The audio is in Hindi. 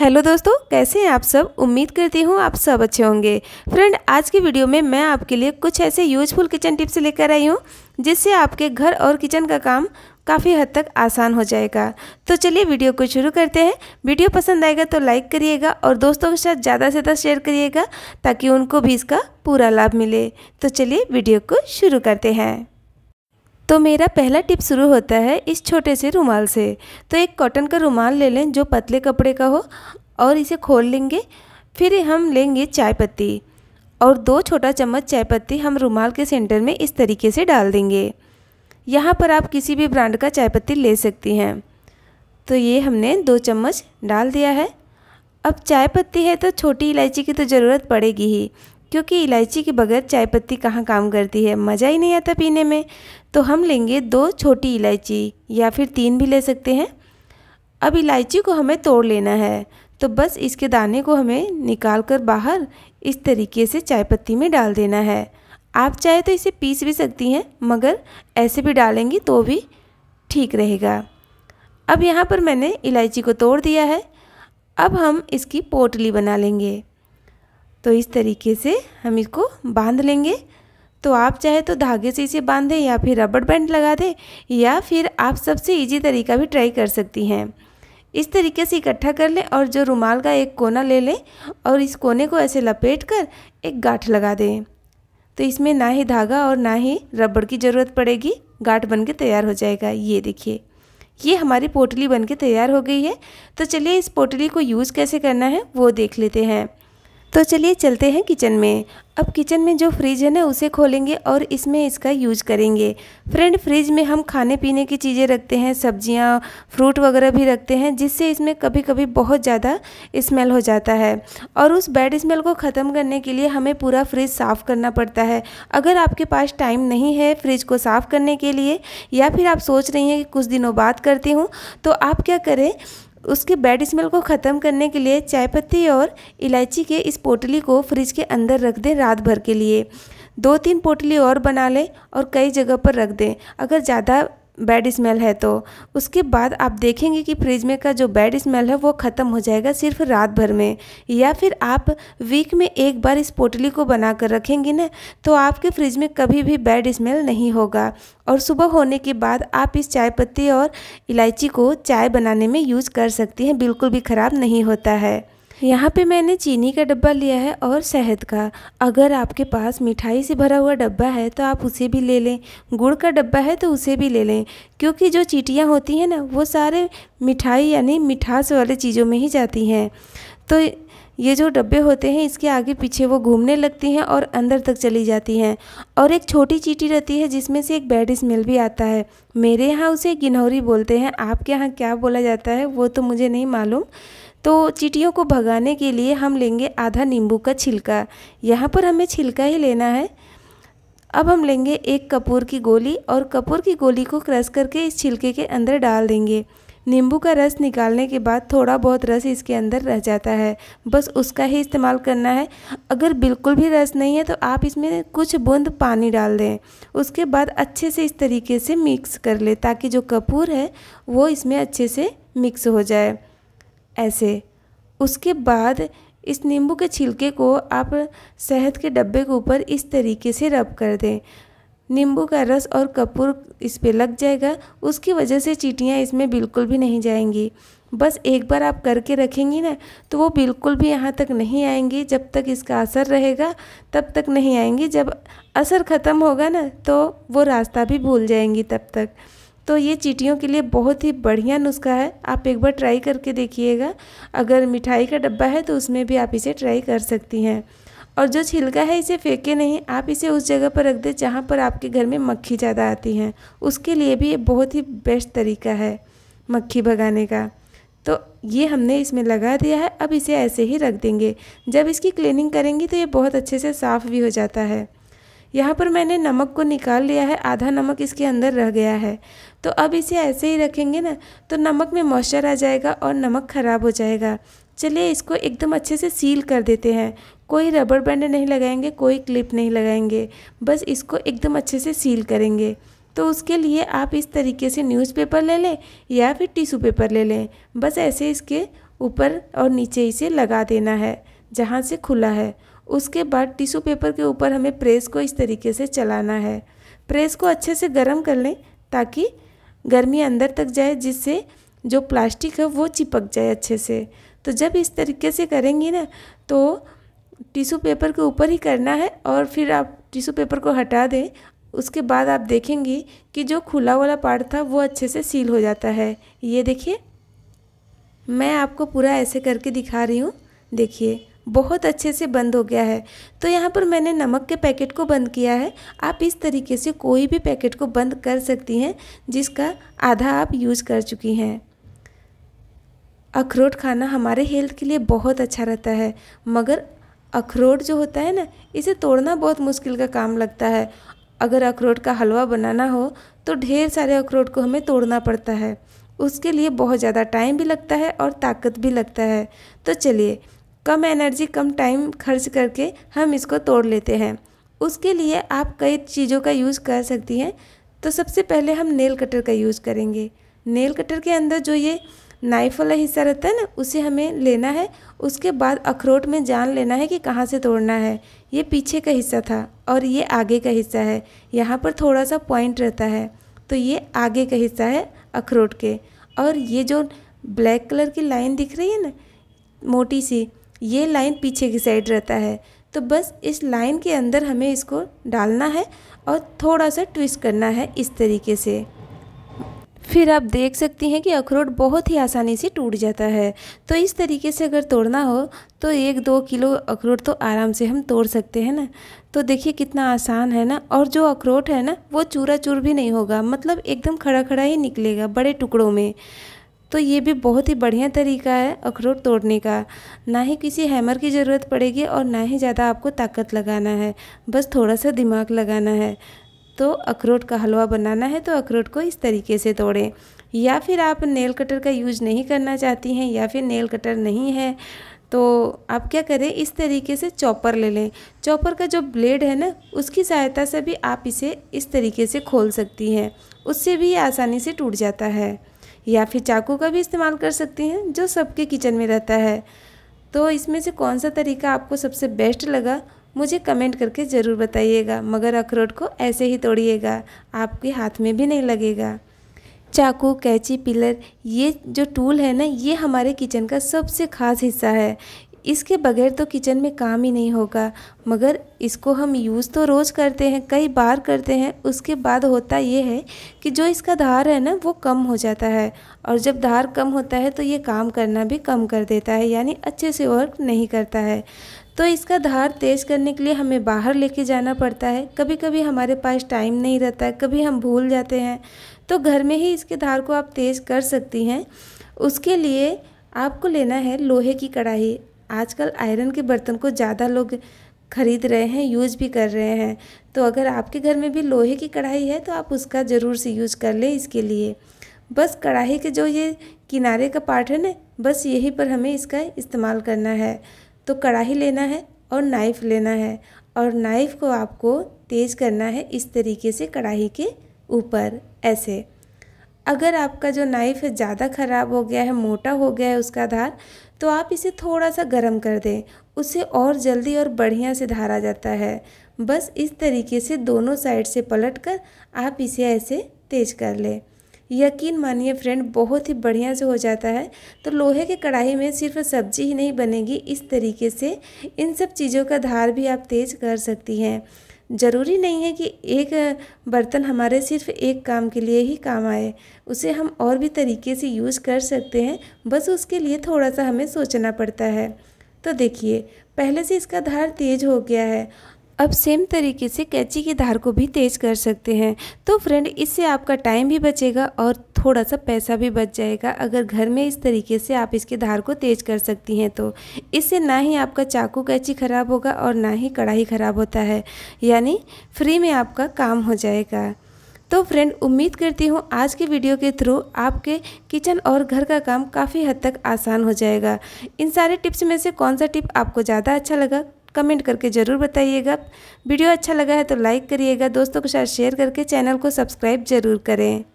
हेलो दोस्तों कैसे हैं आप सब उम्मीद करती हूँ आप सब अच्छे होंगे फ्रेंड आज की वीडियो में मैं आपके लिए कुछ ऐसे यूजफुल किचन टिप्स लेकर आई हूँ जिससे आपके घर और किचन का काम काफ़ी हद तक आसान हो जाएगा तो चलिए वीडियो को शुरू करते हैं वीडियो पसंद आएगा तो लाइक करिएगा और दोस्तों के साथ ज़्यादा से ज़्यादा शेयर करिएगा ताकि उनको भी इसका पूरा लाभ मिले तो चलिए वीडियो को शुरू करते हैं तो मेरा पहला टिप शुरू होता है इस छोटे से रुमाल से तो एक कॉटन का रुमाल ले लें जो पतले कपड़े का हो और इसे खोल लेंगे फिर हम लेंगे चाय पत्ती और दो छोटा चम्मच चाय पत्ती हम रुमाल के सेंटर में इस तरीके से डाल देंगे यहाँ पर आप किसी भी ब्रांड का चाय पत्ती ले सकती हैं तो ये हमने दो चम्मच डाल दिया है अब चाय पत्ती है तो छोटी इलायची की तो ज़रूरत पड़ेगी ही क्योंकि इलायची के बगैर चाय पत्ती कहाँ काम करती है मज़ा ही नहीं आता पीने में तो हम लेंगे दो छोटी इलायची या फिर तीन भी ले सकते हैं अब इलायची को हमें तोड़ लेना है तो बस इसके दाने को हमें निकाल कर बाहर इस तरीके से चाय पत्ती में डाल देना है आप चाहे तो इसे पीस भी सकती हैं मगर ऐसे भी डालेंगी तो भी ठीक रहेगा अब यहाँ पर मैंने इलायची को तोड़ दिया है अब हम इसकी पोटली बना लेंगे तो इस तरीके से हम इसको बांध लेंगे तो आप चाहे तो धागे से इसे बांधें या फिर रबड़ बैंड लगा दें या फिर आप सबसे इजी तरीका भी ट्राई कर सकती हैं इस तरीके से इकट्ठा कर लें और जो रुमाल का एक कोना ले लें और इस कोने को ऐसे लपेट कर एक गाँठ लगा दें तो इसमें ना ही धागा और ना ही रबड़ की ज़रूरत पड़ेगी गाँठ बन के तैयार हो जाएगा ये देखिए ये हमारी पोटली बन के तैयार हो गई है तो चलिए इस पोटली को यूज़ कैसे करना है वो देख लेते हैं तो चलिए चलते हैं किचन में अब किचन में जो फ्रिज है ना उसे खोलेंगे और इसमें इसका यूज करेंगे फ्रेंड फ्रिज में हम खाने पीने की चीज़ें रखते हैं सब्जियां फ्रूट वगैरह भी रखते हैं जिससे इसमें कभी कभी बहुत ज़्यादा स्मेल हो जाता है और उस बैड स्मेल को ख़त्म करने के लिए हमें पूरा फ्रिज साफ़ करना पड़ता है अगर आपके पास टाइम नहीं है फ्रिज को साफ़ करने के लिए या फिर आप सोच रही हैं कि कुछ दिनों बाद करती हूँ तो आप क्या करें उसके बैड स्मेल को ख़त्म करने के लिए चाय पत्ती और इलायची के इस पोटली को फ्रिज के अंदर रख दें रात भर के लिए दो तीन पोटली और बना लें और कई जगह पर रख दें अगर ज़्यादा बैड स्मेल है तो उसके बाद आप देखेंगे कि फ्रिज में का जो बैड स्मेल है वो ख़त्म हो जाएगा सिर्फ रात भर में या फिर आप वीक में एक बार इस पोटली को बना कर रखेंगे ना तो आपके फ्रिज में कभी भी बैड स्मेल नहीं होगा और सुबह होने के बाद आप इस चाय पत्ती और इलायची को चाय बनाने में यूज़ कर सकती हैं बिल्कुल भी ख़राब नहीं होता है यहाँ पे मैंने चीनी का डब्बा लिया है और शहद का अगर आपके पास मिठाई से भरा हुआ डब्बा है तो आप उसे भी ले लें गुड़ का डब्बा है तो उसे भी ले लें क्योंकि जो चीटियाँ होती हैं ना वो सारे मिठाई यानी मिठास वाले चीज़ों में ही जाती हैं तो ये जो डब्बे होते हैं इसके आगे पीछे वो घूमने लगती हैं और अंदर तक चली जाती हैं और एक छोटी चीटी रहती है जिसमें से एक बैड स्मेल भी आता है मेरे यहाँ उसे गिनौरी बोलते हैं आपके यहाँ क्या बोला जाता है वो तो मुझे नहीं मालूम तो चीटियों को भगाने के लिए हम लेंगे आधा नींबू का छिलका यहाँ पर हमें छिलका ही लेना है अब हम लेंगे एक कपूर की गोली और कपूर की गोली को क्रश करके इस छिलके के अंदर डाल देंगे नींबू का रस निकालने के बाद थोड़ा बहुत रस इसके अंदर रह जाता है बस उसका ही इस्तेमाल करना है अगर बिल्कुल भी रस नहीं है तो आप इसमें कुछ बूंद पानी डाल दें उसके बाद अच्छे से इस तरीके से मिक्स कर लें ताकि जो कपूर है वो इसमें अच्छे से मिक्स हो जाए ऐसे उसके बाद इस नींबू के छिलके को आप शहद के डब्बे के ऊपर इस तरीके से रब कर दें नींबू का रस और कपूर इस पर लग जाएगा उसकी वजह से चीटियाँ इसमें बिल्कुल भी नहीं जाएंगी बस एक बार आप करके रखेंगी ना तो वो बिल्कुल भी यहाँ तक नहीं आएंगी जब तक इसका असर रहेगा तब तक नहीं आएंगी जब असर ख़त्म होगा ना तो वो रास्ता भी भूल जाएंगी तब तक तो ये चीटियों के लिए बहुत ही बढ़िया नुस्खा है आप एक बार ट्राई करके देखिएगा अगर मिठाई का डब्बा है तो उसमें भी आप इसे ट्राई कर सकती हैं और जो छिलका है इसे फेंके नहीं आप इसे उस जगह पर रख दें जहाँ पर आपके घर में मक्खी ज़्यादा आती हैं उसके लिए भी ये बहुत ही बेस्ट तरीका है मक्खी भगाने का तो ये हमने इसमें लगा दिया है अब इसे ऐसे ही रख देंगे जब इसकी क्लीनिंग करेंगी तो ये बहुत अच्छे से साफ़ भी हो जाता है यहाँ पर मैंने नमक को निकाल लिया है आधा नमक इसके अंदर रह गया है तो अब इसे ऐसे ही रखेंगे ना तो नमक में मॉइस्चर आ जाएगा और नमक ख़राब हो जाएगा चलिए इसको एकदम अच्छे से सील कर देते हैं कोई रबर बैंड नहीं लगाएंगे कोई क्लिप नहीं लगाएंगे बस इसको एकदम अच्छे से सील करेंगे तो उसके लिए आप इस तरीके से न्यूज़पेपर ले लें या फिर टिशू पेपर ले लें बस ऐसे इसके ऊपर और नीचे इसे लगा देना है जहाँ से खुला है उसके बाद टिश्यू पेपर के ऊपर हमें प्रेस को इस तरीके से चलाना है प्रेस को अच्छे से गर्म कर लें ताकि गर्मी अंदर तक जाए जिससे जो प्लास्टिक है वो चिपक जाए अच्छे से तो जब इस तरीके से करेंगी ना तो टिश्यू पेपर के ऊपर ही करना है और फिर आप टिश्यू पेपर को हटा दें उसके बाद आप देखेंगी कि जो खुला वाला पार्ट था वो अच्छे से सील हो जाता है ये देखिए मैं आपको पूरा ऐसे करके दिखा रही हूँ देखिए बहुत अच्छे से बंद हो गया है तो यहाँ पर मैंने नमक के पैकेट को बंद किया है आप इस तरीके से कोई भी पैकेट को बंद कर सकती हैं जिसका आधा आप यूज़ कर चुकी हैं अखरोट खाना हमारे हेल्थ के लिए बहुत अच्छा रहता है मगर अखरोट जो होता है ना इसे तोड़ना बहुत मुश्किल का काम लगता है अगर अखरोट का हलवा बनाना हो तो ढेर सारे अखरोट को हमें तोड़ना पड़ता है उसके लिए बहुत ज़्यादा टाइम भी लगता है और ताकत भी लगता है तो चलिए कम एनर्जी कम टाइम खर्च करके हम इसको तोड़ लेते हैं उसके लिए आप कई चीज़ों का यूज़ कर सकती हैं तो सबसे पहले हम नेल कटर का यूज़ करेंगे नेल कटर के अंदर जो ये नाइफ वाला हिस्सा रहता है ना उसे हमें लेना है उसके बाद अखरोट में जान लेना है कि कहाँ से तोड़ना है ये पीछे का हिस्सा था और ये आगे का हिस्सा है यहाँ पर थोड़ा सा पॉइंट रहता है तो ये आगे का हिस्सा है अखरोट के और ये जो ब्लैक कलर की लाइन दिख रही है ना मोटी सी ये लाइन पीछे की साइड रहता है तो बस इस लाइन के अंदर हमें इसको डालना है और थोड़ा सा ट्विस्ट करना है इस तरीके से फिर आप देख सकती हैं कि अखरोट बहुत ही आसानी से टूट जाता है तो इस तरीके से अगर तोड़ना हो तो एक दो किलो अखरोट तो आराम से हम तोड़ सकते हैं ना तो देखिए कितना आसान है ना और जो अखरोट है ना वो चूरा चूर भी नहीं होगा मतलब एकदम खड़ा खड़ा ही निकलेगा बड़े टुकड़ों में तो ये भी बहुत ही बढ़िया तरीका है अखरोट तोड़ने का ना ही किसी हैमर की ज़रूरत पड़ेगी और ना ही ज़्यादा आपको ताकत लगाना है बस थोड़ा सा दिमाग लगाना है तो अखरोट का हलवा बनाना है तो अखरोट को इस तरीके से तोड़ें या फिर आप नेल कटर का यूज़ नहीं करना चाहती हैं या फिर नेल कटर नहीं है तो आप क्या करें इस तरीके से चॉपर ले लें चॉपर का जो ब्लेड है ना उसकी सहायता से भी आप इसे इस तरीके से खोल सकती हैं उससे भी आसानी से टूट जाता है या फिर चाकू का भी इस्तेमाल कर सकती हैं जो सबके किचन में रहता है तो इसमें से कौन सा तरीका आपको सबसे बेस्ट लगा मुझे कमेंट करके ज़रूर बताइएगा मगर अखरोट को ऐसे ही तोड़िएगा आपके हाथ में भी नहीं लगेगा चाकू कैची पिलर ये जो टूल है ना ये हमारे किचन का सबसे ख़ास हिस्सा है इसके बगैर तो किचन में काम ही नहीं होगा मगर इसको हम यूज़ तो रोज़ करते हैं कई बार करते हैं उसके बाद होता ये है कि जो इसका धार है ना वो कम हो जाता है और जब धार कम होता है तो ये काम करना भी कम कर देता है यानी अच्छे से वर्क नहीं करता है तो इसका धार तेज़ करने के लिए हमें बाहर लेके जाना पड़ता है कभी कभी हमारे पास टाइम नहीं रहता है कभी हम भूल जाते हैं तो घर में ही इसके धार को आप तेज़ कर सकती हैं उसके लिए आपको लेना है लोहे की कढ़ाई आजकल आयरन के बर्तन को ज़्यादा लोग खरीद रहे हैं यूज भी कर रहे हैं तो अगर आपके घर में भी लोहे की कढ़ाई है तो आप उसका ज़रूर से यूज कर लें इसके लिए बस कढ़ाई के जो ये किनारे का पार्ट है ना बस यही पर हमें इसका इस्तेमाल करना है तो कढ़ाई लेना है और नाइफ़ लेना है और नाइफ़ को आपको तेज़ करना है इस तरीके से कढ़ाई के ऊपर ऐसे अगर आपका जो नाइफ़ है ज़्यादा ख़राब हो गया है मोटा हो गया है उसका धार तो आप इसे थोड़ा सा गर्म कर दें उससे और जल्दी और बढ़िया से धारा जाता है बस इस तरीके से दोनों साइड से पलट कर आप इसे ऐसे तेज कर लें यकीन मानिए फ्रेंड बहुत ही बढ़िया से हो जाता है तो लोहे के कढ़ाई में सिर्फ सब्जी ही नहीं बनेगी इस तरीके से इन सब चीज़ों का धार भी आप तेज़ कर सकती हैं ज़रूरी नहीं है कि एक बर्तन हमारे सिर्फ एक काम के लिए ही काम आए उसे हम और भी तरीके से यूज़ कर सकते हैं बस उसके लिए थोड़ा सा हमें सोचना पड़ता है तो देखिए पहले से इसका धार तेज हो गया है अब सेम तरीके से कैंची की धार को भी तेज कर सकते हैं तो फ्रेंड इससे आपका टाइम भी बचेगा और थोड़ा सा पैसा भी बच जाएगा अगर घर में इस तरीके से आप इसके धार को तेज कर सकती हैं तो इससे ना ही आपका चाकू कैंची ख़राब होगा और ना ही कढ़ाई ख़राब होता है यानी फ्री में आपका काम हो जाएगा तो फ्रेंड उम्मीद करती हूँ आज के वीडियो के थ्रू आपके किचन और घर का काम काफ़ी हद तक आसान हो जाएगा इन सारे टिप्स में से कौन सा टिप आपको ज़्यादा अच्छा लगा कमेंट करके ज़रूर बताइएगा वीडियो अच्छा लगा है तो लाइक करिएगा दोस्तों के साथ शेयर करके चैनल को सब्सक्राइब ज़रूर करें